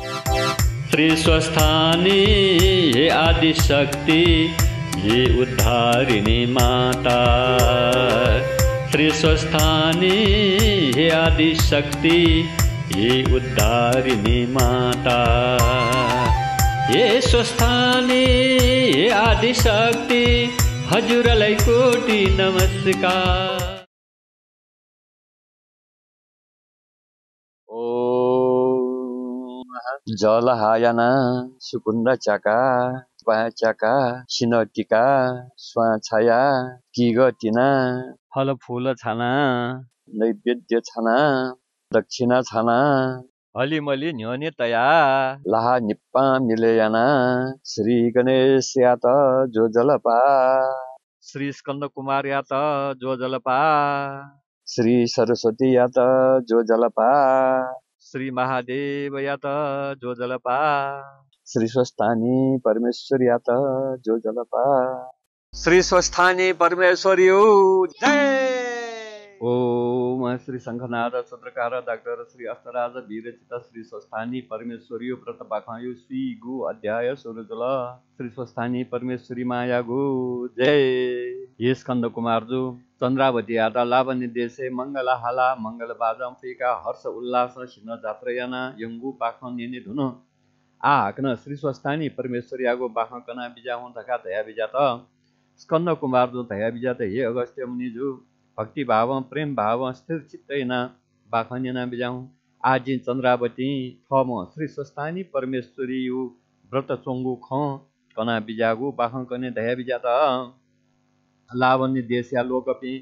श्री स्वस्थानी ये आदिशक्ति ये उद्धारिणी माता श्री स्वस्थानी ये आदिशक्ति ये उद्धारिणी माता ये स्वस्थानी ये आदि शक्ति हजुरलाई कोटि नमस्कार जलहायना सुकुन्द्र चाका पाचाका सिनटिका स्वाछाया फल फुल छाना नैवेद्य छाना दक्षिणा छाना हलिमलि न्योने तया लाहा निप्पा मिलेयाना श्री गणेश यात जो जलपा श्री स्कन्द कुमार यात जो जलपा श्री सरस्वती यात जो जलपा श्री महादेव यात जो जलपा श्री स्वस्थानी परमेश्वर यात जो जलपा श्री स्वस्थानी परमेश्वर जय ओम श्री शङ्खनाथ सत्रकार डाक्टर श्री अष्टराज वीरचित श्री स्वस्थानी परमेश्वरी पाखायु श्री गु अध्याय सुरुजल श्री स्वस्थानी परमेश्वरी माया गु जय हे स्कन्द कुमारजु चन्द्रावती याता मङ्गल हाला मङ्गल बाजम फिका हर्ष उल्लास सिंह जात्रयाना यङ्गु पाख निने धुन आ हाक्न श्री स्वस्थानी परमेश्वरी आगो बाखकना कना बिजा हुँ धका धया बिजा त स्कन्द कुमार जो धया बिजा त हे अगस्त्य मुनिजु भक्तिभाव भाव प्रेम भाव स्थिर चित्तैना बाखनिना बिजाउँ आजिन चन्द्रावती थम श्री स्वस्थानी परमेश्वरी यु व्रत चोङ्गु ख कना बिजागु बाखङ कने दया बिजात लावण्य देशिया लोकपि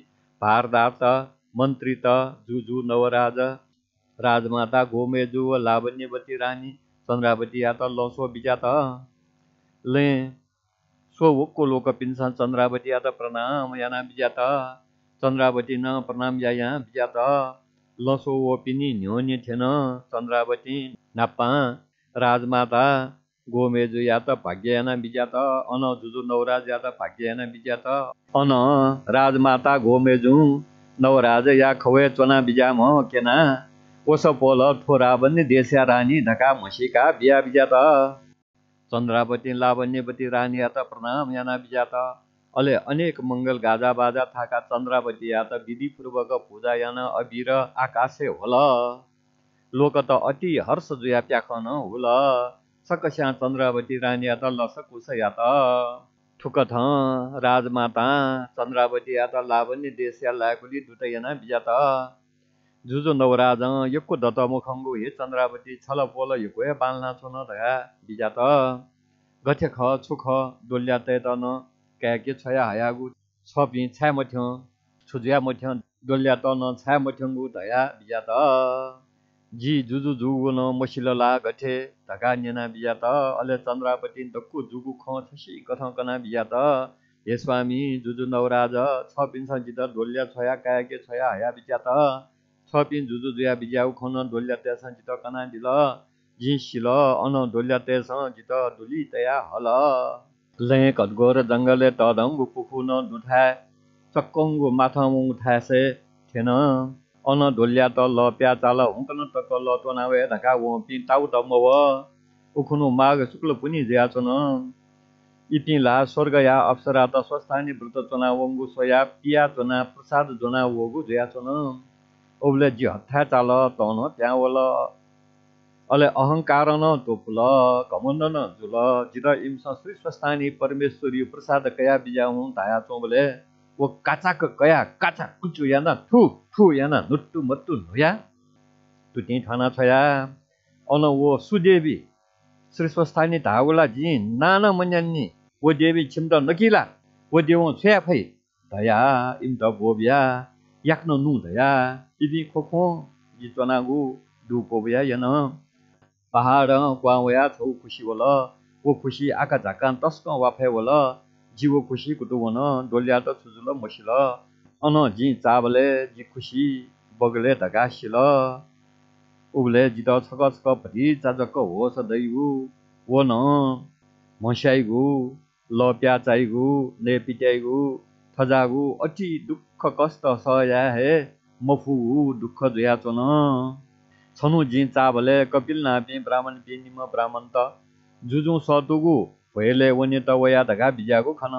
मन्त्री त जुजु नवराज राजमाता गोमेजु लावण्यवती रानी चन्द्रावती या त लसो बिजात ले सोको लोकपिन्सा चन्द्रावती यात प्रणाम याना बिजात चन्द्रावती न प्रणाम या यहाँ त लसो ओपिनी न्योनी थिएन चन्द्रावती नाप्पा राजमाता गोमेजु या त भाग्य याना बिज्या त अन जुजु नौराज या त भाग्ययान बिज्या त अन राजमाता गोमेजु नवराज या खवे चना बिजा म केना ओस पोल थोरा बन्ने देस्या रानी ढका मसिका बिहा बिजा त चन्द्रावती लावण्यवती रानी या त प्रणाम याना बिजा त मङ्गल गाजा बाजा थाका थाका या त विधिपूर्वक पूजा याना अबिर आकाशे होल लोक त अति हर्ष जुया प्याखन होल सकस्या चन्द्रावती रानी या त लसकुस यात ठुकथ राजमाता चन्द्रावती या त लावण्य देश या लाकुली याना बिजात जुजो नवराज यक्को दत मुखङ्गो हे चन्द्रावती छल पोल यको बाल्ना छो धया बिजात गथे ख छुख डोल्या तय 깨기 쳐야 하야구 섭이 차이 못형 초주야 못형 놀려 떠는 차이 못형구 더야 미야다 जी जुजु जुगु न मसिलो ला गठे धका नेना बिया त अले चन्द्रापति धक्कु जुगु ख छसी कथ कना बिया त हे स्वामी जुजु नवराज छ पिन जित ढोल्या छया कायके छया हया बिज्या त छ पिन जुजु जुया बिज्याउ खन ढोल्या तेस जित कना दिल झिसिल सिल अन ढोल्या तेस जित ढोली तया हल लें गोर जङ्गले तदङ्गु कुखु न दुथा चक्कङ्गु माथामुङ उठासे थिएन अन ढोल्या त ल प्या चाल हुङ्कन टक्क ल टोनावे ढका हो पि टाउ त मव उखुनु माघ शुक्ल पुनि ज्याचन इति ला स्वर्ग या अप्सरा त स्वस्थानी व्रत चना वङ्गु सोया पिया चना प्रसाद जना वगु ज्याचन ओब्ले जी हत्था चाल तन त्यहाँ अले अहङ्कार न न तोप इम संस्कृत स्वस्थानी परमेश्वरी प्रसाद कया बिजाउनु ओ काचाक कया काचा कुचु न थु थु या नुया तु धुया ठाना छया अन ओ सुदेवी श्री स्वस्थानी धाउला जी नान ओ देवी छिमद नकिला ओ देव फै धया इम इदि बोब्या याख्न नुधया दिदी न पहाड क्वाँ वया छौ खुसी होल ओ खुसी आका झाका तस्क वाफे होल जीव खुसी कुटु वन डोल्या त छुजुल मसिल अन जी चाबले जी खुसी बगले ढकासिल उब्ले जित छक छक भरि चाजक हो सदैगु हो न मस्याइगु ल प्याचाइगु ने पिट्याइगु थजागु अति दुःख कष्ट सहया हे मफु दुःख जुया न छनु जी भले कपिल नापी ब्राह्मण बेनिम ब्राह्मण त जुजु सतुगु भैले वने त वया धगा भिजाको खन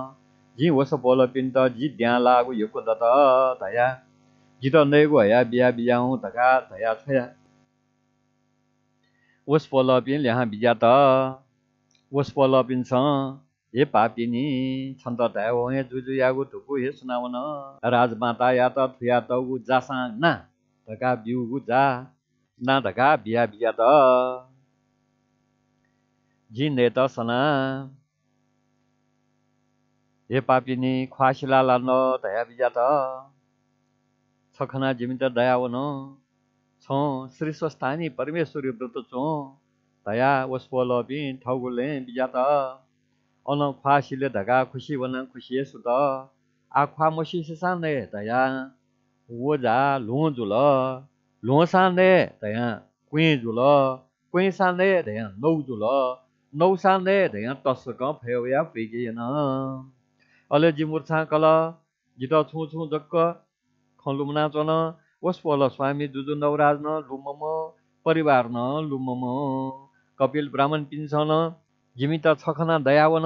जी होस बोल पिन त जी ड्या लागु यको दत धया जी त नैगु हया बिया बियाउ धगा धया छया वस पोल पिन ल्याहा बिजा त वस पोल पिन छ हे पापिनी छन् त धया हो हे जुजु यागु ढुकु हे सुनाउन राजमाता या त थुया तगु जासा ना धगा बिउगु जा နာတကားပြပြတော့ဂျင်းနေတော့စနာေပပိနိခွာရှိလာလာနောတယပိယတောသခနာဂျိမတဒယဝနောသောစရိစဝစတာနိပရမေဆူရိဘတသောတယဝစဝလောပိထောက်ကိုလင်ပိယတောအနောခွာရှိလက်တကခုရှိဝနခုရှိဆုတောအခွာမရှိစစနဲ့တယဝဇာလုံးဇုလော लुँ सान्दे धयाँ कुहिँ जुल कुय साँधे धयाँ नौ जुल नौ सान्दे धयाँ तसक फ्या फिगिएन अलै झिमुर छा कल घिट छु छो जक्क खुम नाचन उस पोल स्वामी दुजु नवराज न लुमम परिवार न लुम कपिल ब्राह्मण पिन्छ झिमिता छखना दयावन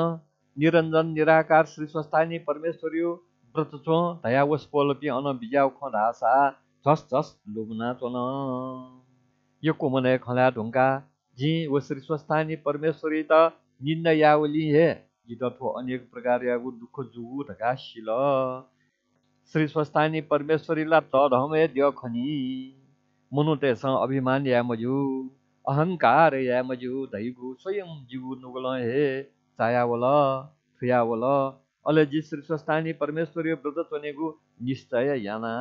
निरञ्जन निराकार श्री स्वस्थानी परमेश्वर व्रत छो दया ओस् पोलो पिऔन बिज्याउ खासा Plus just लुम्ना E यो कोमन खला ढुङ्गा जी श्री स्वस्थानी परमेश्वरी त निन्न यावली हे गीतत्व अनेक प्रकार यागु दुःख जुगु ढकाशिल श्री स्वस्थानी परमेश्वरीला तढमे दियो खनी मुनु अभिमान या मजु अहङ्कार मजु धैगु स्वयं जिगु नुगल हे चायावल थुयावल अले जी श्री स्वस्थानी परमेश्वरी व्रत चनेगु निश्चय याना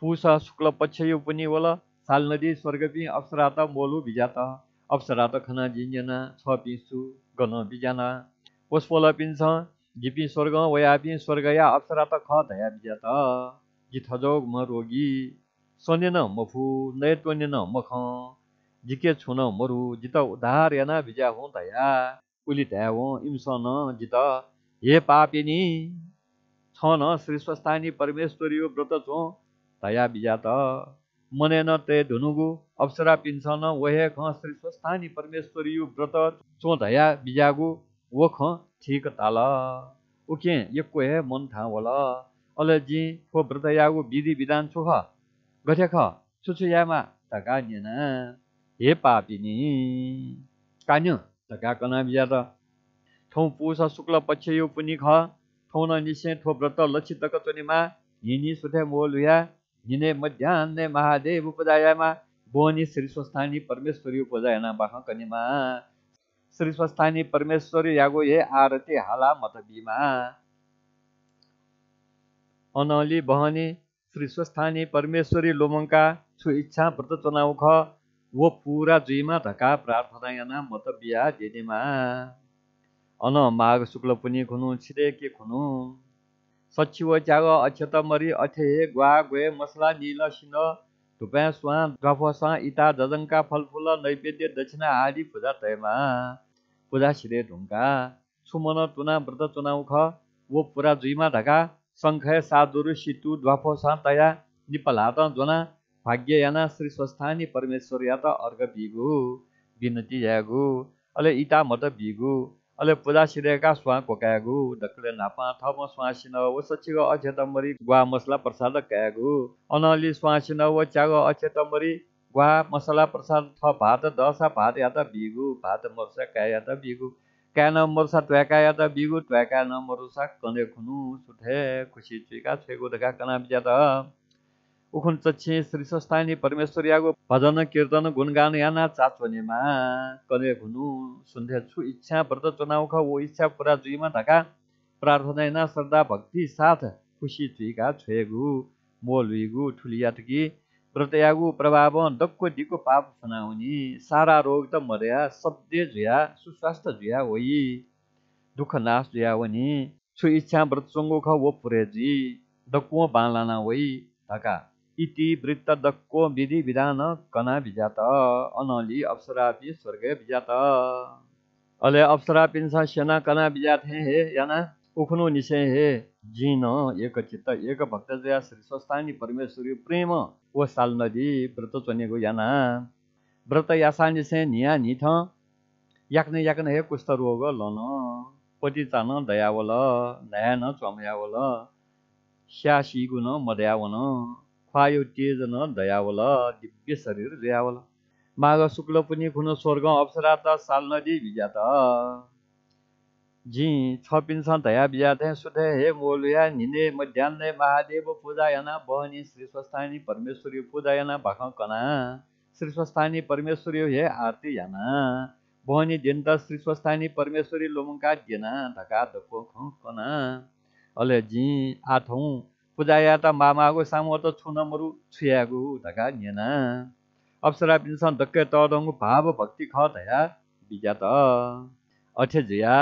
पुषा शुक्ल पक्ष यो पनि होला साल नदी स्वर्गपि अप्सरा त मोलु भिजात अप्सरा त खना झिन्जना छ पिसु गन बिजाना पोस्पोल पिन्छ घिपी स्वर्ग वयापि स्वर्ग या अप्सरा त ख धया गीत जोग म रोगी सोनेन मफु न मख झिके छुन मरु जित उधार याना भिजा हुँ धया उली धया हो न जित हे पापिनी छ न श्री स्वस्थानी परमेश्वरी व्रत छौँ दया बिजा त मने न ते धुनुगु अप्सरा पिन्छन वहे ख श्री स्वस्थानी परमेश्वरी व्रत चो धया बिजागु वो ख ठिक ताल उके यक्को हे मन थाहा वल अल जी खो व्रत यागु विधि विधान छु ह गठे ख छुछु यामा धका नेन हे पापिनी कान्यो धका कना बिजा त ठौ पुष शुक्ल पक्ष यो पुनि ख ठौ न निसे ठो व्रत लक्षित तक हिनी सुथे मोलुया हिँडे मध्यान्य महादेव उपमा बोहनी श्री स्वस्थानी परमेश्वरी उपमा श्री स्वस्थानी परमेश्वरी यागो आरती हाला मतबीमा अनली बहनी श्री स्वस्थानी परमेश्वरी लोमङ्का छु इच्छा व्रत चनाउ ख वो पुरा जुइमा धका प्रार्थना मत बिहा दिनेमा अन माघ शुक्ल पुनु छिरे के खुनु सचिव च्याग अक्षतमरी अठे गुवा गुहे मसला निल सिन धुपा स्वा इता झजङ्का फलफुल नैवेद्य दक्षिणा आदि पूजा तयमा पूजा सिरे ढुङ्गा छुमन तुना व्रत चुनाउख वो पुरा जुइमा ढका शङ्खय साधुरु सितु ध्वफसा तया निपलात ज्वना भाग्य याना श्री स्वस्थानी परमेश्वर या त अर्घ बिगु विनती यागु अले इता मत बिगु अले पुदा सिरेका स्वा कोकागु दकले नापा थम स्वासिन व सचिग अछेतमरी गुवा मसला प्रसाद कयागु अनलि स्वासिन व च्याग अछेतमरी गुवा मसला प्रसाद थ भात दशा भात या त बिगु भात मसला कया त बिगु क्यान मरसा ट्वेका या त बिगु ट्वेका न मरुसा कने खुनु सुथे खुशी छुका छेगु दका कना बिजा त चक्षे श्री परमेश्वर परमेश्वरियाको भजन कीर्तन गुणगान याना चाचोनेमा कने घुनु सुन्धे छु इच्छा व्रत चुनाउ ख ओ इच्छा पुरा जुइमा ढाका प्रार्थना याना श्रद्धा भक्ति साथ खुसी थुइका छुएगु मोलुइगु लुइगु व्रत यागु प्रभाव डक्को दिको पाप सुनाउनी सारा रोग त मर्या सब्दे जुया सुस्वास्थ्य जुया होइ दुःख नाश जुया वनी छु इच्छा व्रत चुङ्गो ख वो पुरेजी डक्को बालाना होइ ढका इति वृत्तदक्को विधि विधान कना विजात अनली अप्सरापि स्वर्ग विजात अले अप्सरा पिन्सा सेना कना विजात हे हे याना उखनो निसे हे जिन एक चित्त एक भक्त जया श्री स्वस्थानी परमेश्वरी प्रेम ओ साल नदी व्रत चनेको याना व्रत यासा निशय निया निथ याक्न याक्न हे कुष्ठ रोग लन पति चान दयावल नयान चमयावल स्यासी गुण मदयावन स्वायोतेजन दयावल दिव्य शरीर दयावल माघ शुक्ल पुनि खुन स्वर्ग अप्सरा त साल नदी भिजा त जी छपिन्छ पिन्छ धया बिजा थे सुधे हे मोलुया निने मध्यान्ने महादेव पूजायना बहनी श्री स्वस्थानी परमेश्वरी पूजायना भाख कना श्री स्वस्थानी परमेश्वरी हे आरती याना बहनी त श्री स्वस्थानी परमेश्वरी लोमुङका जेना ढका धको खना अले जी आठौँ ಪೂಜಾಯಾತ ಮಾಮಾಗು ಸಾಮರ್ಥ ಛುನಮರು छुयागु धका ನೇನ अप्सरा पिन्छन् ढक्कै तडङ्गु भाव भक्ति ख तया बिजा त अठे झुया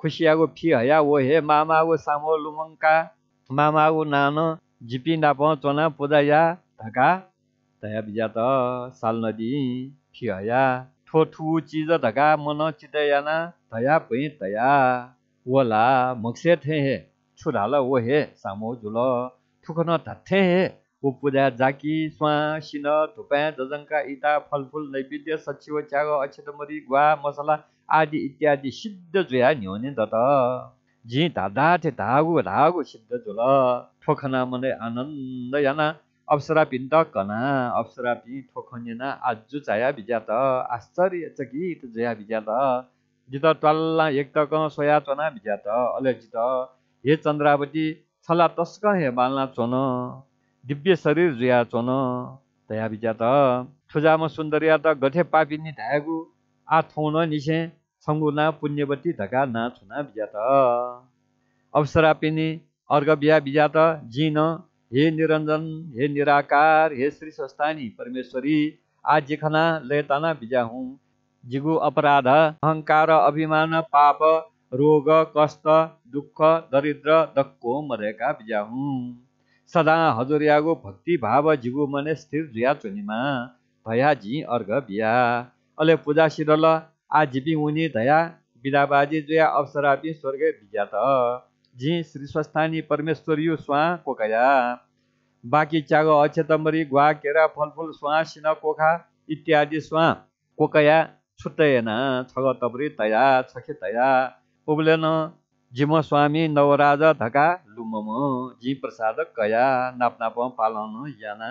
खुसियागो फि हया ओ हे मामाको सामो लुमङ्का मामागो नान झिपी नाप चना पुजाया ढका तया बिजा त साल नदी फि हया ठोठु चिज ढका मन चितयाना तया भुइँ तया ओला मक्से थे हे छुराला ओहे सामो झुल थुखन धथे ऊ पूजा झाकी स्वा सिन थुपा जजङ्का इता फलफुल नैवेद्य सचिव च्याग अक्षतमरी ग्वा मसला आदि इत्यादि सिद्ध जुया न्योने दत जी धादा थे धागु धागु सिद्ध झुल ठोखना मने आनन्द याना अप्सरा पिन्त कना अप्सरा पि ठोखनेना आजु चाया भिज्यात आश्चर्य चकित जया भिज्यात जित ट्वाल्ला एक त सोया चना भिज्यात जित हे चन्द्रावती छला तस्क हे बाल्ना चोन दिव्य शरीर जुया चोन तया बिजा त ठुजाम सुन्दरिया त गठे पापिनी धागु आ थौन निसे छङ्गुना पुण्यवती धका ना छुना बिजा त अवसरा पिनी अर्घ बिहा बिजा त जिन हे निरञ्जन हे निराकार हे श्री सस्तानी परमेश्वरी आ जेखना लयताना बिजा हुँ जिगु अपराध अहङ्कार अभिमान पाप रोग कष्ट दुःख दरिद्र दक्को मरेका हुँ सदा हजुरयागो भक्तिभाव जिगु मने स्थिर जुया चुनिमा भयाजी अर्घ बिया अले पूजा सिरल आजीवी उनी दया बिदाबाजी जुया अवसरापी स्वर्ग बिजा त जी श्री स्वस्थानी परमेश्वर यु स्वा कोकया बाँकी च्यागो अक्षतमरी ग्वा केरा फलफुल स्वा सिन कोखा इत्यादि स्वा कोकया छुट्टैन छग तबरी तया छखे तया उब्लेन स्वामी नवराजा धका लुमम जी प्रसाद कया नापनाप पालन याना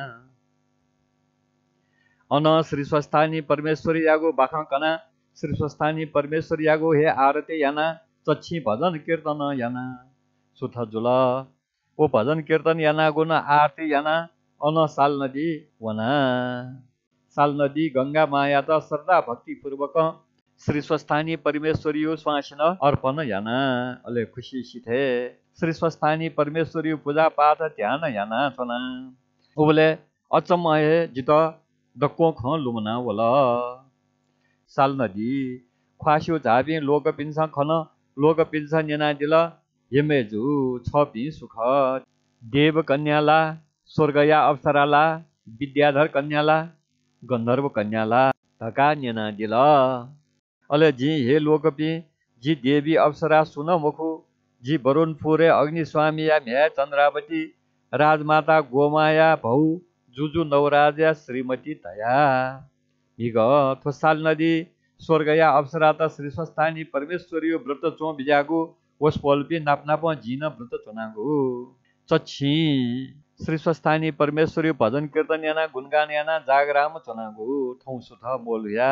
अन श्री स्वस्थानी परमेश्वरी यागो बाखा कना श्री स्वस्थानी परमेश्वर यागो हे आरती याना चच्छी भजन कीर्तन याना सुथ जुल ओ भजन कीर्तन याना गुण आरती याना अन साल नदी वना साल नदी गङ्गा माया त श्रद्धा भक्तिपूर्वक श्री स्वस्थानी परमेश्वरी स्वासिन अर्पण यान अलि खुसी सिथे श्री स्वस्थानी परमेश्वरी पूजा पाठ ध्यान यान छन उबले अचम्म जित दक्को ख लुमना वल साल नदी ख्वास्यो झाबी लोक पिन्छ खन लोक पिन्छ नेना दिल हेमेजु छ सुख देव कन्याला स्वर्गया अप्सराला विद्याधर कन्याला गन्धर्व कन्याला धका नेना दिल अल जी हे लोकपी जी देवी अप्सरा मुखु जी वरुण फुरे अग्निस्वामी या म्या चन्द्रावती राजमाता गोमाया भौ जुजु नवराजा श्रीमती दया हिग थोसाल नदी स्वर्गया त श्री स्वस्थानी परमेश्वरी व्रत चो बिजागु वस पल्पी नापनाप जिन व्रत चोनागु चक्षी श्री स्वस्थानी परमेश्वरी भजन कीर्तन याना गुणगान याना जागराम चनागु ठौँ थ बोलुया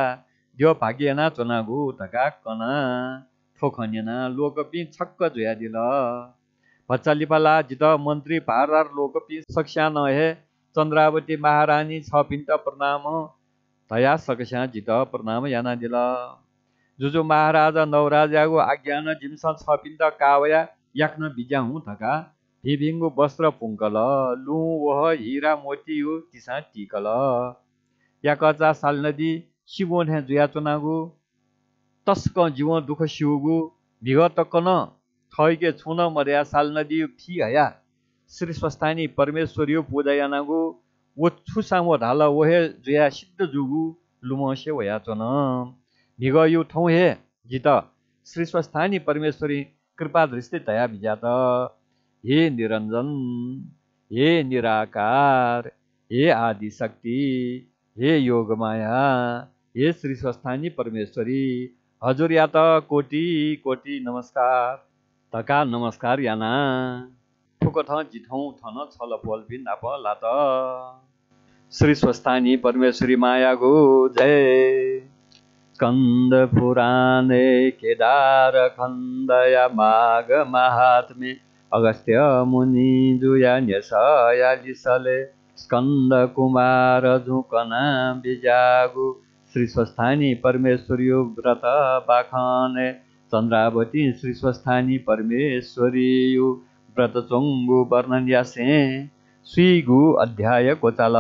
려박이나 전하고 우다가 꺼나 토커니나 로급이 착거줘야 되라 भच्चालिपाला जित मन्त्री भारदार लोकपी सक्ष्या नहे चन्द्रावती महारानी छ पिन्त प्रणाम धया सक्ष्या जित प्रणाम याना दिल जुजु महाराज नवराजाको आज्ञा न झिम्स छ पिन्त कावया याक्न भिज्या हुँ थका भिभिङ्गु वस्त्र पुङ्कल लु वह हिरा मोती यु तिसा टिकल या कचा साल नदी 시원 해줘야 전하고 따스건 지원 두고 विगतकन 미가 떴거나 더이게 존나 말이야 फि 피야야 श्री स्वस्थानी परमेश्वरीय पूजा यानागु वो छुसामो ढाल वहे जुया सिद्ध जुगु लुमसे वया चन भिग यो ठाउँ हे जित श्री स्वस्थानी परमेश्वरी कृपा दृष्टि तया भिजात हे निरञ्जन हे निराकार हे आदिशक्ति हे योगमाया हे श्री स्वस्थानी परमेश्वरी हजुर या त कोटी कोटी नमस्कार धका नमस्कार याना ठुको ठ जिठौँ ठन छल पोल बिन पला त श्री स्वस्थानी परमेश्वरी माया गो जय केदार या माघ महात्मे अगस्त्य मुनि जुया स्कन्द कुमार झुकना बिजागु श्री स्वस्थानी परमेश्वरी व्रत बाखान चन्द्रावती श्री स्वस्थानी परमेश्वरी व्रत चोङ्गु वर्णन यासे स्विगु अध्याय कोचाल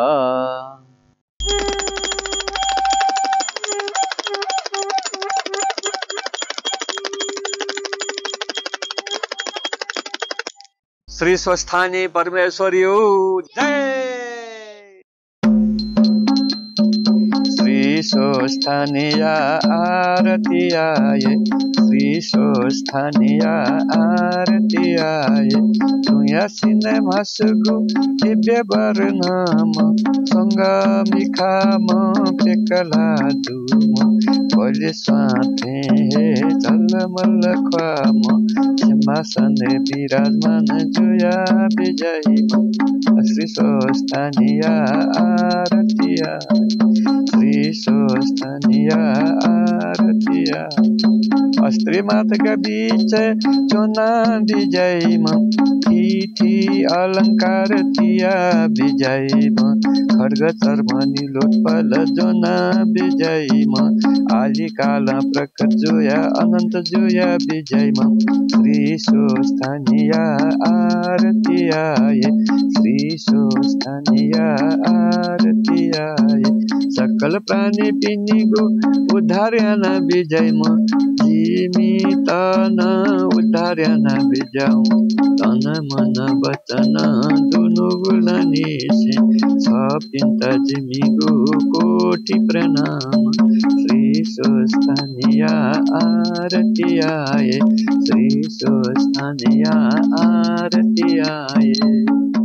श्री स्वस्थानी परमेश्वरी जय सोस्थानिया आरतिया ये श्री आरती आए तुया सिने मसगु दिव्य बर नाम संगामी खाम पिकला दूम परि साथे हे चल मल खाम सिंहासन विराजमान जुया विजय श्री आरती आए श्री सो yeah. श्रीमातका बीच चुना विजयमा ठिठी अलङ्कार तिया विजयमा खड्ग चर्मनी लोटपल जोना विजयमा आली काल प्रकट जोया अनन्त जोया विजयमा श्री आरती आरतियाए श्री आरती आरतियाए सकल प्राणी पिनी गो उद्धार विजयमा जी नी तान उतार्या ना बिजाऊ तन मन बचन दुनु गुणनी से सब चिंता जिमिगु कोटि प्रणाम श्री सुस्थानिया आरती आए श्री सुस्थानिया आरती आए